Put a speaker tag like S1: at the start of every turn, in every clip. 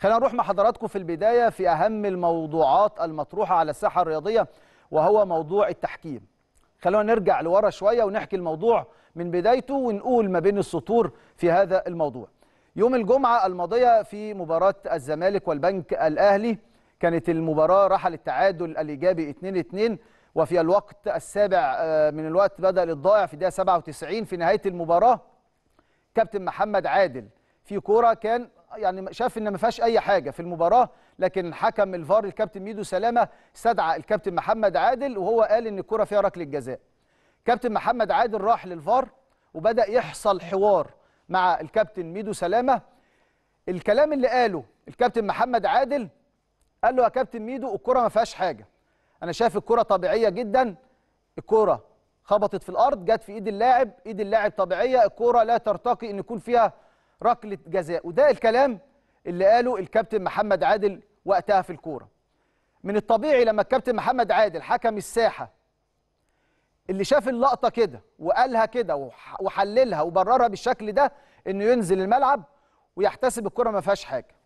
S1: خلينا نروح مع حضراتكم في البداية في أهم الموضوعات المطروحة على الساحة الرياضية وهو موضوع التحكيم خلونا نرجع لورا شوية ونحكي الموضوع من بدايته ونقول ما بين السطور في هذا الموضوع يوم الجمعة الماضية في مباراة الزمالك والبنك الأهلي كانت المباراة راحة للتعادل الإيجابي 2-2 وفي الوقت السابع آه، من الوقت بدأ الضائع في دقيقة 97 في نهاية المباراة كابتن محمد عادل في كورة كان يعني شاف ان ما فيهاش اي حاجه في المباراه لكن حكم الفار الكابتن ميدو سلامه استدعى الكابتن محمد عادل وهو قال ان الكره فيها ركله جزاء كابتن محمد عادل راح للفار وبدا يحصل حوار مع الكابتن ميدو سلامه الكلام اللي قاله الكابتن محمد عادل قال له يا كابتن ميدو الكره ما فيهاش حاجه انا شايف الكره طبيعيه جدا الكره خبطت في الارض جت في ايد اللاعب ايد اللاعب طبيعيه الكره لا ترتقي ان يكون فيها ركله جزاء وده الكلام اللي قاله الكابتن محمد عادل وقتها في الكوره من الطبيعي لما الكابتن محمد عادل حكم الساحه اللي شاف اللقطه كده وقالها كده وحللها وبررها بالشكل ده انه ينزل الملعب ويحتسب الكره ما فيهاش حاجه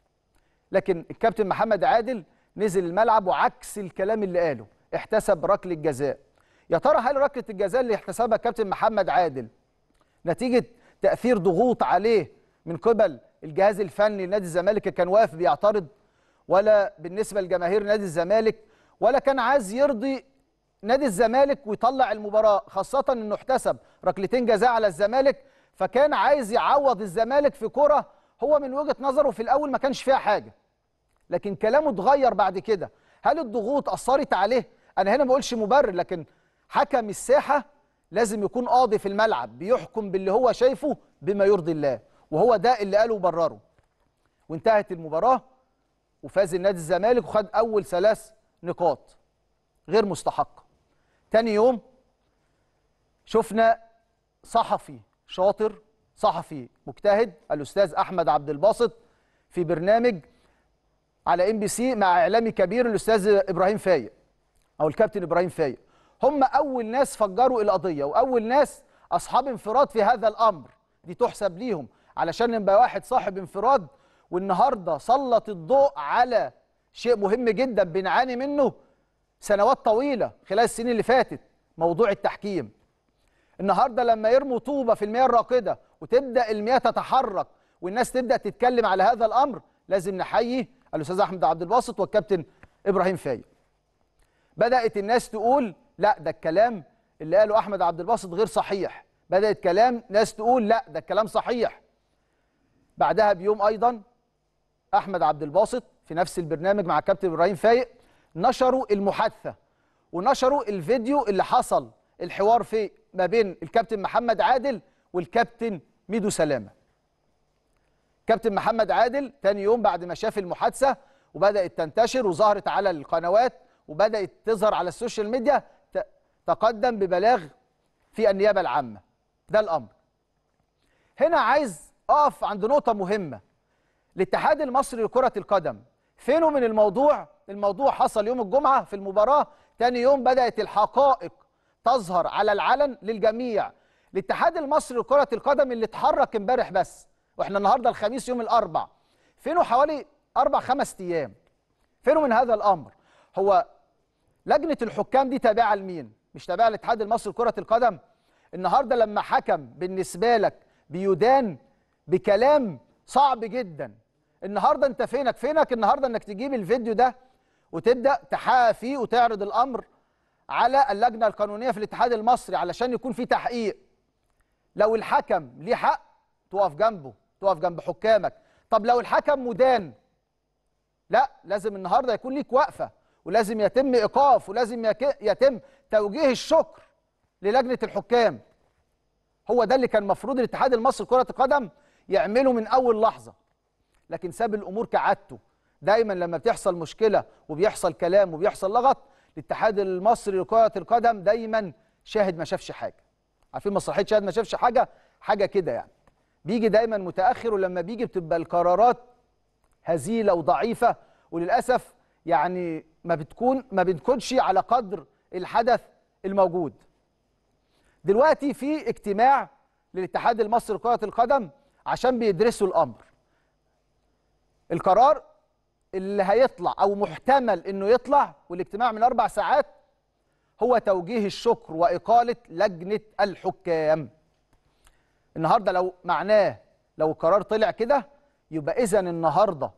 S1: لكن الكابتن محمد عادل نزل الملعب وعكس الكلام اللي قاله احتسب ركله جزاء يا ترى هل ركله الجزاء اللي احتسبها الكابتن محمد عادل نتيجه تاثير ضغوط عليه من قبل الجهاز الفني لنادي الزمالك كان واقف بيعترض ولا بالنسبه لجماهير نادي الزمالك ولا كان عايز يرضي نادي الزمالك ويطلع المباراه خاصه انه احتسب ركلتين جزاء على الزمالك فكان عايز يعوض الزمالك في كره هو من وجهه نظره في الاول ما كانش فيها حاجه لكن كلامه اتغير بعد كده هل الضغوط اثرت عليه انا هنا ما بقولش مبرر لكن حكم الساحه لازم يكون قاضي في الملعب بيحكم باللي هو شايفه بما يرضي الله وهو ده اللي قاله وبرره وانتهت المباراه وفاز النادي الزمالك وخد اول ثلاث نقاط غير مستحقه تاني يوم شفنا صحفي شاطر صحفي مجتهد الاستاذ احمد عبد الباسط في برنامج على ام بي سي مع اعلامي كبير الاستاذ ابراهيم فايق او الكابتن ابراهيم فايق هم اول ناس فجروا القضيه واول ناس اصحاب انفراد في هذا الامر دي تحسب ليهم علشان نبقى واحد صاحب انفراد والنهارده سلط الضوء على شيء مهم جدا بنعاني منه سنوات طويله خلال السنين اللي فاتت موضوع التحكيم النهارده لما يرموا طوبه في المياه الراقده وتبدا المياه تتحرك والناس تبدا تتكلم على هذا الامر لازم نحيي الاستاذ احمد عبد الباسط والكابتن ابراهيم فايق بدات الناس تقول لا ده الكلام اللي قاله احمد عبد الباسط غير صحيح بدات كلام ناس تقول لا ده الكلام صحيح بعدها بيوم ايضا احمد عبد الباسط في نفس البرنامج مع كابتن ابراهيم فايق نشروا المحادثه ونشروا الفيديو اللي حصل الحوار في ما بين الكابتن محمد عادل والكابتن ميدو سلامه كابتن محمد عادل تاني يوم بعد ما شاف المحادثه وبدات تنتشر وظهرت على القنوات وبدات تظهر على السوشيال ميديا تقدم ببلاغ في النيابه العامه ده الامر هنا عايز اقف عند نقطه مهمه الاتحاد المصري لكره القدم فينه من الموضوع الموضوع حصل يوم الجمعه في المباراه تاني يوم بدات الحقائق تظهر على العلن للجميع الاتحاد المصري لكره القدم اللي اتحرك امبارح بس واحنا النهارده الخميس يوم الاربع فينه حوالي اربع خمس ايام فينه من هذا الامر هو لجنه الحكام دي تابعه لمين مش تابعه لاتحاد المصري لكره القدم النهارده لما حكم بالنسبه لك بيدان بكلام صعب جدا النهارده انت فينك فينك النهارده انك تجيب الفيديو ده وتبدا تحافي وتعرض الامر على اللجنه القانونيه في الاتحاد المصري علشان يكون في تحقيق لو الحكم ليه حق تقف جنبه تقف جنب حكامك طب لو الحكم مدان لا لازم النهارده يكون ليك وقفه ولازم يتم ايقاف ولازم يتم توجيه الشكر للجنه الحكام هو ده اللي كان المفروض الاتحاد المصري لكره القدم يعمله من اول لحظه لكن ساب الامور كعادته دايما لما بتحصل مشكله وبيحصل كلام وبيحصل لغط الاتحاد المصري لكره القدم دايما شاهد ما شافش حاجه عارفين مسرحيه شاهد ما شافش حاجه حاجه كده يعني بيجي دايما متاخر ولما بيجي بتبقى القرارات هزيله وضعيفه وللاسف يعني ما بتكون ما بتكونش على قدر الحدث الموجود دلوقتي في اجتماع للاتحاد المصري لكره القدم عشان بيدرسوا الامر القرار اللي هيطلع او محتمل انه يطلع والاجتماع من اربع ساعات هو توجيه الشكر واقاله لجنه الحكام النهارده لو معناه لو القرار طلع كده يبقى اذا النهارده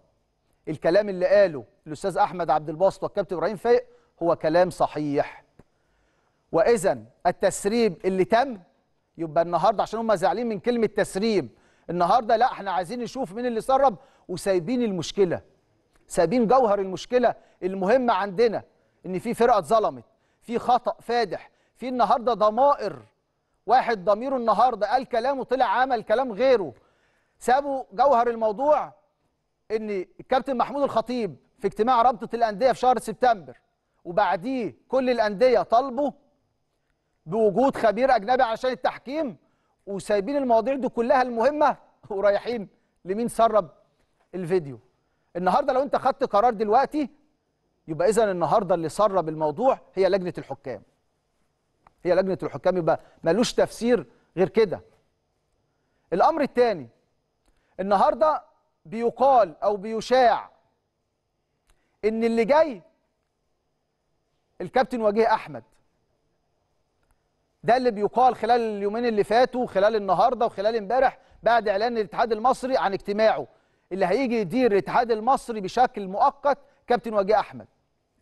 S1: الكلام اللي قاله الاستاذ احمد عبد الباسط والكابتن ابراهيم فايق هو كلام صحيح واذا التسريب اللي تم يبقى النهارده عشان هم زعلانين من كلمه تسريب النهارده لا احنا عايزين نشوف مين اللي سرب وسايبين المشكله سايبين جوهر المشكله المهمه عندنا ان في فرقه اتظلمت في خطا فادح في النهارده ضمائر واحد ضميره النهارده قال كلام وطلع عمل كلام غيره سابوا جوهر الموضوع ان الكابتن محمود الخطيب في اجتماع رابطه الانديه في شهر سبتمبر وبعديه كل الانديه طالبوا بوجود خبير اجنبي علشان التحكيم وسايبين المواضيع دي كلها المهمه ورايحين لمين سرب الفيديو النهارده لو انت خدت قرار دلوقتي يبقى اذا النهارده اللي سرب الموضوع هي لجنه الحكام هي لجنه الحكام يبقى ملوش تفسير غير كده الامر الثاني النهارده بيقال او بيشاع ان اللي جاي الكابتن وجيه احمد ده اللي بيقال خلال اليومين اللي فاتوا خلال النهارده وخلال امبارح بعد اعلان الاتحاد المصري عن اجتماعه اللي هيجي يدير الاتحاد المصري بشكل مؤقت كابتن وجيه احمد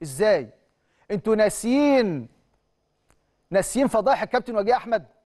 S1: ازاي انتوا ناسيين ناسيين فضائح الكابتن وجيه احمد